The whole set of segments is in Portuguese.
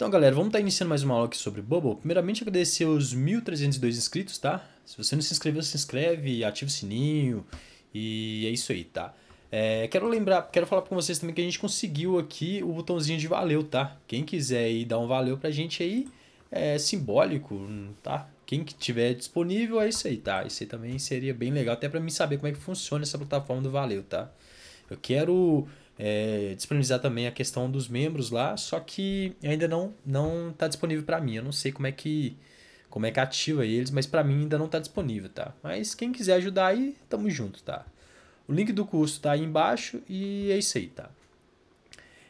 Então, galera, vamos estar tá iniciando mais uma aula aqui sobre Bubble. Primeiramente, agradecer os 1.302 inscritos, tá? Se você não se inscreveu, se inscreve, ativa o sininho e é isso aí, tá? É, quero lembrar, quero falar com vocês também que a gente conseguiu aqui o botãozinho de valeu, tá? Quem quiser aí dar um valeu pra gente aí, é simbólico, tá? Quem tiver disponível é isso aí, tá? Isso aí também seria bem legal, até para mim saber como é que funciona essa plataforma do valeu, tá? Eu quero é, disponibilizar também a questão dos membros lá, só que ainda não não está disponível para mim. Eu não sei como é que como é que ativa eles, mas para mim ainda não está disponível, tá? Mas quem quiser ajudar aí, tamo junto, tá? O link do curso tá aí embaixo e é isso aí, tá?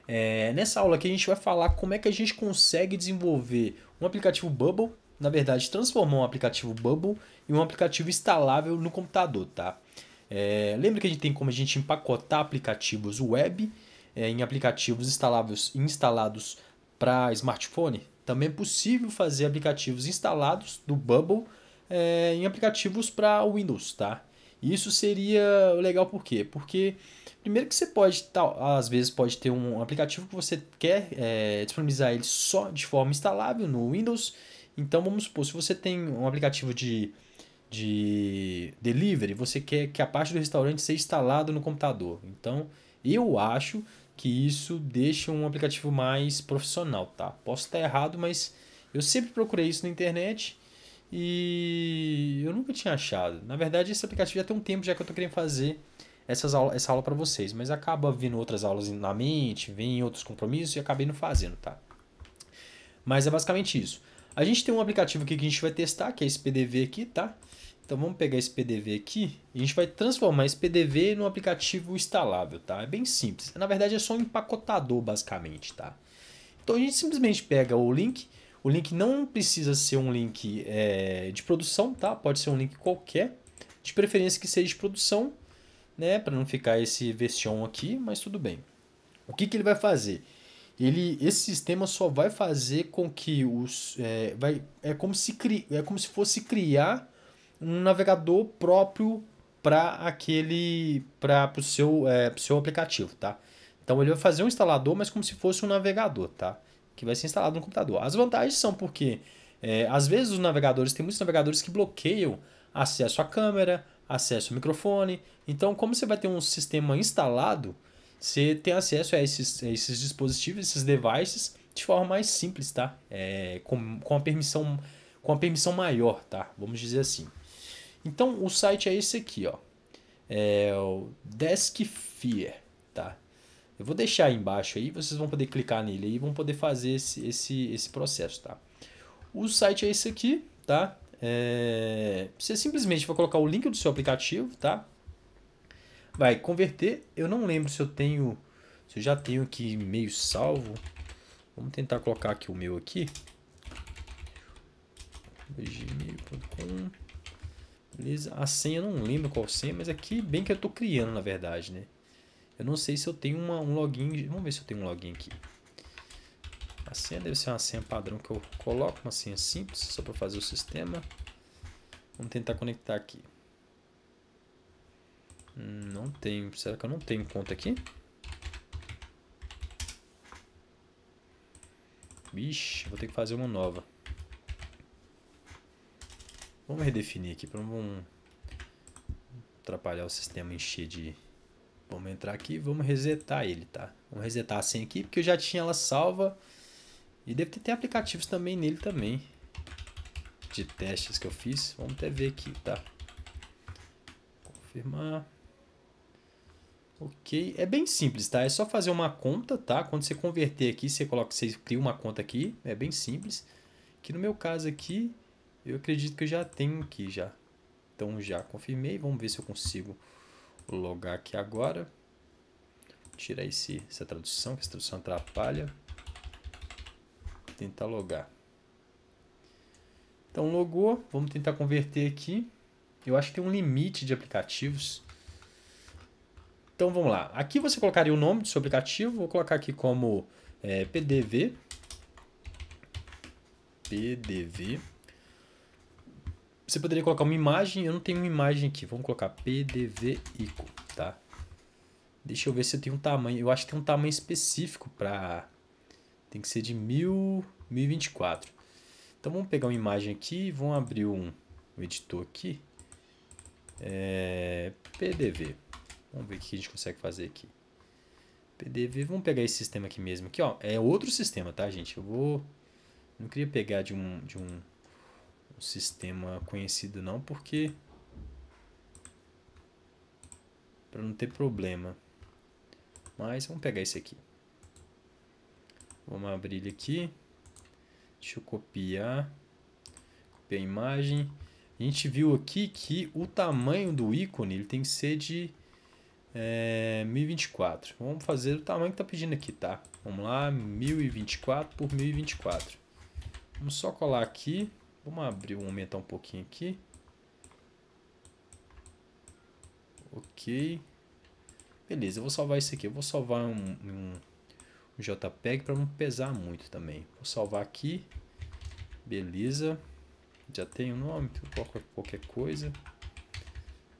É, nessa aula aqui a gente vai falar como é que a gente consegue desenvolver um aplicativo Bubble, na verdade transformar um aplicativo Bubble em um aplicativo instalável no computador, tá? É, lembra que a gente tem como a gente empacotar aplicativos web é, em aplicativos instaláveis instalados para smartphone? Também é possível fazer aplicativos instalados do Bubble é, em aplicativos para Windows, tá? Isso seria legal por quê? Porque primeiro que você pode, às vezes pode ter um aplicativo que você quer é, disponibilizar ele só de forma instalável no Windows. Então vamos supor, se você tem um aplicativo de de delivery, você quer que a parte do restaurante seja instalada no computador. Então, eu acho que isso deixa um aplicativo mais profissional, tá? Posso estar errado, mas eu sempre procurei isso na internet e eu nunca tinha achado. Na verdade, esse aplicativo já tem um tempo já que eu tô querendo fazer essas aula, essa aula para vocês, mas acaba vindo outras aulas na mente, vem outros compromissos e acabei não fazendo, tá? Mas é basicamente isso. A gente tem um aplicativo aqui que a gente vai testar, que é esse PDV aqui, tá? Então vamos pegar esse PDV aqui e a gente vai transformar esse PDV num aplicativo instalável, tá? É bem simples. Na verdade é só um empacotador basicamente, tá? Então a gente simplesmente pega o link. O link não precisa ser um link é, de produção, tá? Pode ser um link qualquer, de preferência que seja de produção, né? Para não ficar esse version aqui, mas tudo bem. O que, que ele vai fazer? ele esse sistema só vai fazer com que os é, vai é como se cri, é como se fosse criar um navegador próprio para aquele para o seu é, pro seu aplicativo tá então ele vai fazer um instalador mas como se fosse um navegador tá que vai ser instalado no computador as vantagens são porque é, às vezes os navegadores tem muitos navegadores que bloqueiam acesso à câmera acesso ao microfone então como você vai ter um sistema instalado você tem acesso a esses, a esses dispositivos, esses devices, de forma mais simples, tá? É, com, com, a permissão, com a permissão maior, tá? Vamos dizer assim. Então, o site é esse aqui, ó. É o Deskfear, tá? Eu vou deixar aí embaixo aí, vocês vão poder clicar nele e vão poder fazer esse, esse, esse processo, tá? O site é esse aqui, tá? É, você simplesmente vai colocar o link do seu aplicativo, tá? Vai converter. Eu não lembro se eu tenho. Se eu já tenho aqui meio salvo. Vamos tentar colocar aqui o meu aqui. gmail.com Beleza. A senha eu não lembro qual senha, mas aqui bem que eu estou criando, na verdade, né? Eu não sei se eu tenho uma, um login. Vamos ver se eu tenho um login aqui. A senha deve ser uma senha padrão que eu coloco, uma senha simples, só para fazer o sistema. Vamos tentar conectar aqui não tenho. Será que eu não tenho conta aqui? Vixe, vou ter que fazer uma nova. Vamos redefinir aqui para não atrapalhar o sistema encher de... Vamos entrar aqui e vamos resetar ele, tá? Vamos resetar a aqui, porque eu já tinha ela salva. E deve ter, ter aplicativos também nele também. De testes que eu fiz. Vamos até ver aqui, tá? Confirmar. Ok, é bem simples, tá? É só fazer uma conta, tá? Quando você converter aqui, você coloca, você cria uma conta aqui, é bem simples. Que no meu caso aqui, eu acredito que eu já tenho aqui já. Então já confirmei, vamos ver se eu consigo logar aqui agora. Tirar esse, essa tradução, que essa tradução atrapalha. Tentar logar. Então logou, vamos tentar converter aqui. Eu acho que tem um limite de aplicativos então vamos lá. Aqui você colocaria o nome do seu aplicativo. Vou colocar aqui como é, PDV. PDV. Você poderia colocar uma imagem. Eu não tenho uma imagem aqui. Vamos colocar PDV ICO, tá? Deixa eu ver se eu tenho um tamanho. Eu acho que tem um tamanho específico para... Tem que ser de 1024. Então vamos pegar uma imagem aqui. Vamos abrir um, um editor aqui. É, PDV. Vamos ver o que a gente consegue fazer aqui. PDV, vamos pegar esse sistema aqui mesmo. Aqui, ó, é outro sistema, tá, gente? Eu vou... Não queria pegar de um, de um, um sistema conhecido, não, porque... para não ter problema. Mas vamos pegar esse aqui. Vamos abrir ele aqui. Deixa eu copiar. Copiar a imagem. A gente viu aqui que o tamanho do ícone ele tem que ser de é, 1024. Vamos fazer o tamanho que tá pedindo aqui, tá? Vamos lá, 1024 por 1024. Vamos só colar aqui. Vamos abrir, vamos aumentar um pouquinho aqui. Ok. Beleza, eu vou salvar isso aqui. Eu vou salvar um, um, um JPEG para não pesar muito também. Vou salvar aqui. Beleza. Já tem o nome, qualquer coisa.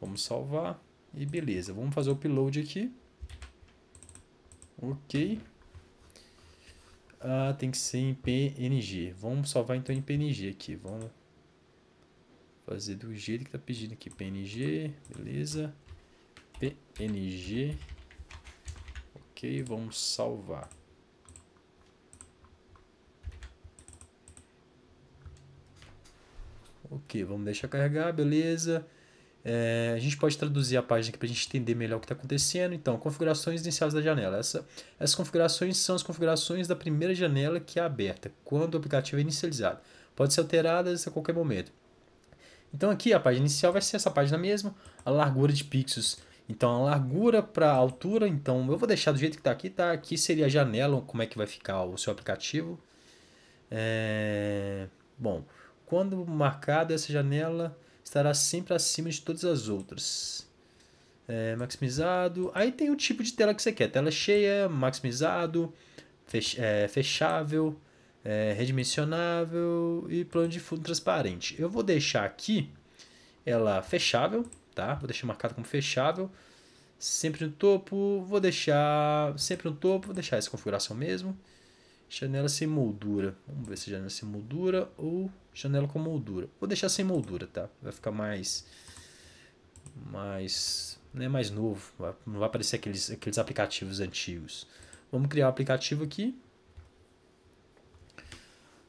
Vamos salvar. E beleza, vamos fazer o upload aqui. Ok. Ah, tem que ser em PNG. Vamos salvar então em PNG aqui. Vamos fazer do jeito que tá pedindo aqui. PNG, beleza. PNG. Ok, vamos salvar. Ok, vamos deixar carregar, beleza. É, a gente pode traduzir a página aqui para a gente entender melhor o que está acontecendo. Então, configurações iniciais da janela. Essa, essas configurações são as configurações da primeira janela que é aberta, quando o aplicativo é inicializado. Pode ser alteradas a qualquer momento. Então, aqui a página inicial vai ser essa página mesmo, a largura de pixels. Então, a largura para a altura, então eu vou deixar do jeito que está aqui, tá? Aqui seria a janela, como é que vai ficar o seu aplicativo. É... Bom, quando marcada essa janela, estará sempre acima de todas as outras. É, maximizado. Aí tem o tipo de tela que você quer: tela cheia, maximizado, fech é, fechável, é, redimensionável e plano de fundo transparente. Eu vou deixar aqui ela fechável, tá? Vou deixar marcado como fechável. Sempre no topo, vou deixar sempre no topo, vou deixar essa configuração mesmo. Janela sem moldura. Vamos ver se é janela sem moldura ou janela com moldura. Vou deixar sem moldura, tá? Vai ficar mais... Mais... Né, mais novo. Não vai aparecer aqueles, aqueles aplicativos antigos. Vamos criar um aplicativo aqui.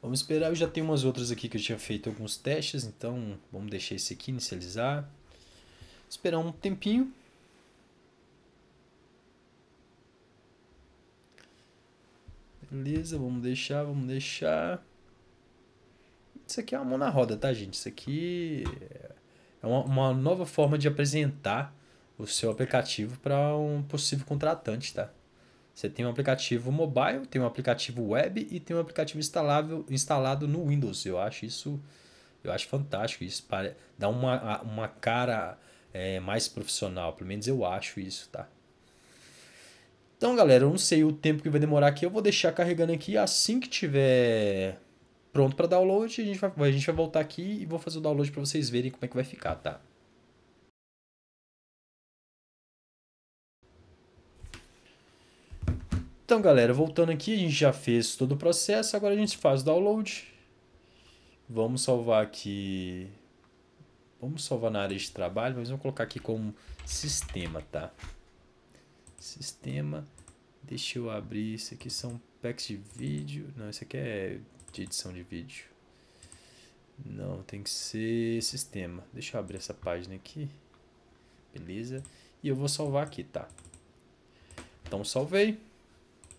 Vamos esperar. Eu já tenho umas outras aqui que eu tinha feito alguns testes. Então, vamos deixar esse aqui, inicializar. Esperar um tempinho. Beleza, vamos deixar, vamos deixar. Isso aqui é uma mão na roda, tá, gente? Isso aqui é uma, uma nova forma de apresentar o seu aplicativo para um possível contratante, tá? Você tem um aplicativo mobile, tem um aplicativo web e tem um aplicativo instalável, instalado no Windows. Eu acho isso, eu acho fantástico. Isso para, dá uma, uma cara é, mais profissional, pelo menos eu acho isso, tá? Então, galera, eu não sei o tempo que vai demorar aqui. Eu vou deixar carregando aqui assim que tiver pronto para download. A gente, vai, a gente vai voltar aqui e vou fazer o download para vocês verem como é que vai ficar, tá? Então, galera, voltando aqui, a gente já fez todo o processo, agora a gente faz o download. Vamos salvar aqui... Vamos salvar na área de trabalho, mas vamos colocar aqui como sistema, tá? Sistema... Deixa eu abrir. Isso aqui são packs de vídeo. Não, isso aqui é de edição de vídeo. Não, tem que ser sistema. Deixa eu abrir essa página aqui. Beleza. E eu vou salvar aqui, tá? Então, salvei.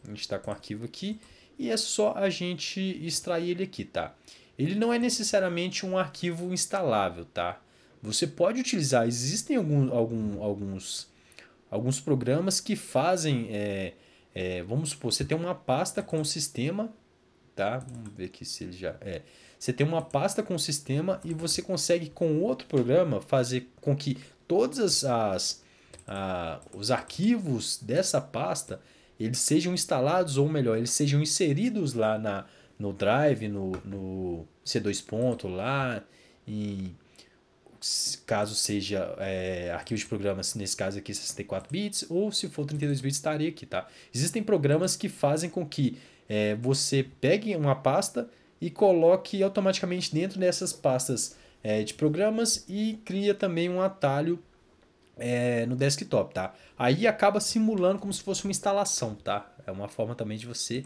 A gente está com o arquivo aqui. E é só a gente extrair ele aqui, tá? Ele não é necessariamente um arquivo instalável, tá? Você pode utilizar, existem algum, algum alguns, alguns programas que fazem... É, é, vamos supor, você tem uma pasta com o sistema, tá? Vamos ver aqui se ele já é. Você tem uma pasta com o sistema e você consegue com outro programa fazer com que todas as a, os arquivos dessa pasta eles sejam instalados ou melhor eles sejam inseridos lá na no Drive, no, no C2 ponto lá em caso seja é, arquivo de programas, nesse caso aqui 64 bits, ou se for 32 bits estaria aqui, tá? Existem programas que fazem com que é, você pegue uma pasta e coloque automaticamente dentro dessas pastas é, de programas e cria também um atalho é, no desktop, tá? Aí acaba simulando como se fosse uma instalação, tá? É uma forma também de você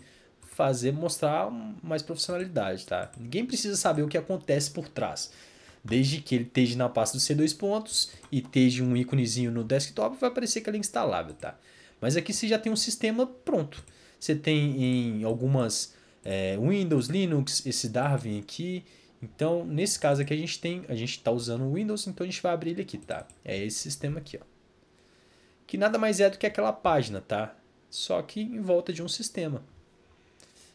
fazer, mostrar mais profissionalidade, tá? Ninguém precisa saber o que acontece por trás. Desde que ele esteja na pasta do C2 pontos e esteja um íconezinho no desktop, vai aparecer que ele é instalável, tá? Mas aqui você já tem um sistema pronto. Você tem em algumas é, Windows, Linux, esse Darwin aqui. Então, nesse caso aqui a gente tem, a gente está usando o Windows, então a gente vai abrir ele aqui, tá? É esse sistema aqui, ó. Que nada mais é do que aquela página, tá? Só que em volta de um sistema.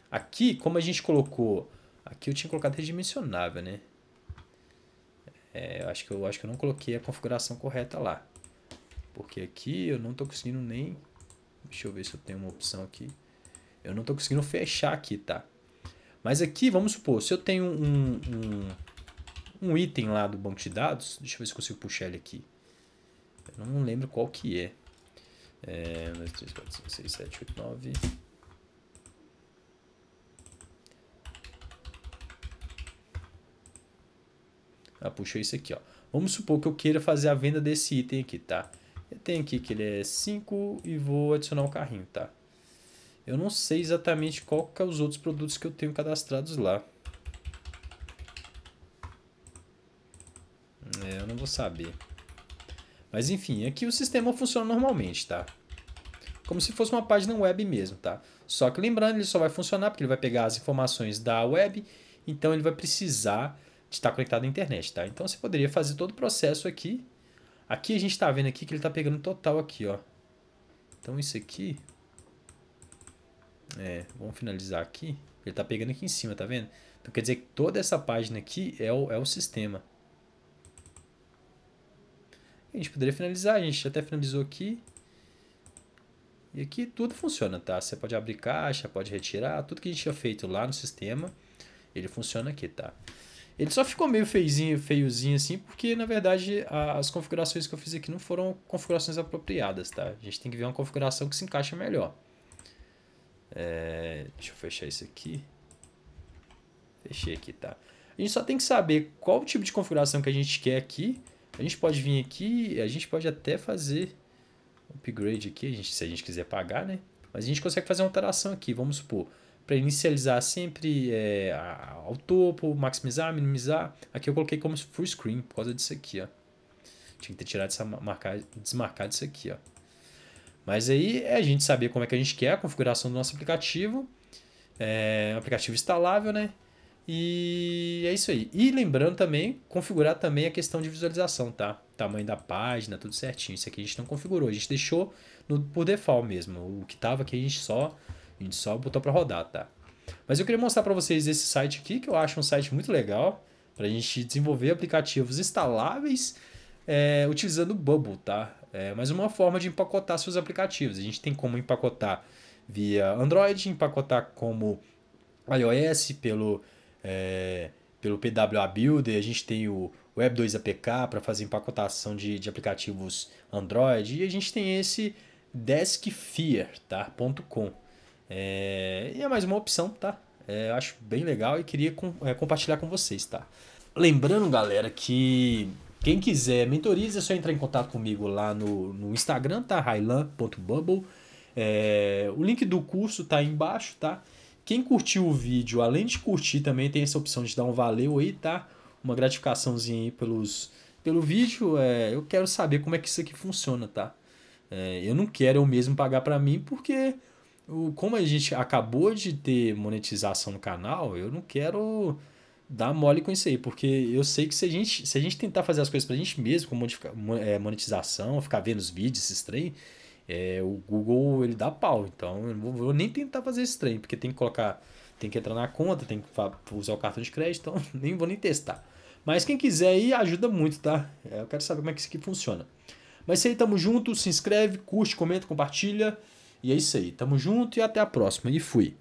Aqui, como a gente colocou, aqui eu tinha colocado redimensionável, né? É, eu acho que eu acho que eu não coloquei a configuração correta lá. Porque aqui eu não estou conseguindo nem... Deixa eu ver se eu tenho uma opção aqui. Eu não estou conseguindo fechar aqui, tá? Mas aqui, vamos supor, se eu tenho um, um, um, item lá do banco de dados... Deixa eu ver se consigo puxar ele aqui. Eu não lembro qual que É, 1, 2, 3, 4, 5, 6, 7, 8, 9... Ah, puxou isso aqui, ó. Vamos supor que eu queira fazer a venda desse item aqui, tá? Eu tenho aqui que ele é 5 e vou adicionar o carrinho, tá? Eu não sei exatamente qual que é os outros produtos que eu tenho cadastrados lá. É, eu não vou saber. Mas enfim, aqui o sistema funciona normalmente, tá? Como se fosse uma página web mesmo, tá? Só que lembrando, ele só vai funcionar porque ele vai pegar as informações da web, então ele vai precisar está conectado à internet, tá? Então você poderia fazer todo o processo aqui. Aqui a gente está vendo aqui que ele está pegando total aqui, ó. Então isso aqui... É, vamos finalizar aqui. Ele está pegando aqui em cima, tá vendo? Então quer dizer que toda essa página aqui é o, é o sistema. A gente poderia finalizar, a gente até finalizou aqui. E aqui tudo funciona, tá? Você pode abrir caixa, pode retirar, tudo que a gente tinha feito lá no sistema, ele funciona aqui, tá? Ele só ficou meio feizinho, feiozinho assim, porque na verdade as configurações que eu fiz aqui não foram configurações apropriadas, tá? A gente tem que ver uma configuração que se encaixa melhor. É, deixa eu fechar isso aqui. Fechei aqui, tá? A gente só tem que saber qual o tipo de configuração que a gente quer aqui. A gente pode vir aqui, a gente pode até fazer upgrade aqui, a gente, se a gente quiser pagar, né? Mas a gente consegue fazer uma alteração aqui, vamos supor para inicializar sempre é, ao topo, maximizar, minimizar. Aqui eu coloquei como full screen por causa disso aqui, ó. Tinha que ter tirado essa marcar, desmarcar disso aqui, ó. Mas aí é a gente saber como é que a gente quer a configuração do nosso aplicativo. É, um aplicativo instalável, né? E é isso aí. E lembrando também, configurar também a questão de visualização, tá? Tamanho da página, tudo certinho. Isso aqui a gente não configurou, a gente deixou no, por default mesmo. O que tava aqui a gente só gente só botou para rodar, tá? Mas eu queria mostrar para vocês esse site aqui, que eu acho um site muito legal para a gente desenvolver aplicativos instaláveis é, utilizando o Bubble, tá? É uma forma de empacotar seus aplicativos. A gente tem como empacotar via Android, empacotar como iOS, pelo, é, pelo PWA Builder, a gente tem o Web2 APK para fazer empacotação de, de aplicativos Android, e a gente tem esse deskfear.com. Tá? É, e é mais uma opção, tá? É, eu acho bem legal e queria com, é, compartilhar com vocês, tá? Lembrando, galera, que quem quiser mentoriza é só entrar em contato comigo lá no, no Instagram, tá? Railan.bubble. É, o link do curso tá aí embaixo, tá? Quem curtiu o vídeo, além de curtir, também tem essa opção de dar um valeu aí, tá? Uma gratificaçãozinha aí pelos, pelo vídeo. É, eu quero saber como é que isso aqui funciona, tá? É, eu não quero eu mesmo pagar para mim, porque o, como a gente acabou de ter monetização no canal, eu não quero dar mole com isso aí, porque eu sei que se a gente, se a gente tentar fazer as coisas pra gente mesmo, com é, monetização, ficar vendo os vídeos, esses trem, é, o Google ele dá pau. Então eu não vou nem tentar fazer esse trem, porque tem que colocar, tem que entrar na conta, tem que usar o cartão de crédito, então nem vou nem testar. Mas quem quiser aí ajuda muito, tá? É, eu quero saber como é que isso aqui funciona. Mas isso aí, tamo junto, se inscreve, curte, comenta, compartilha. E é isso aí. Tamo junto e até a próxima. E fui.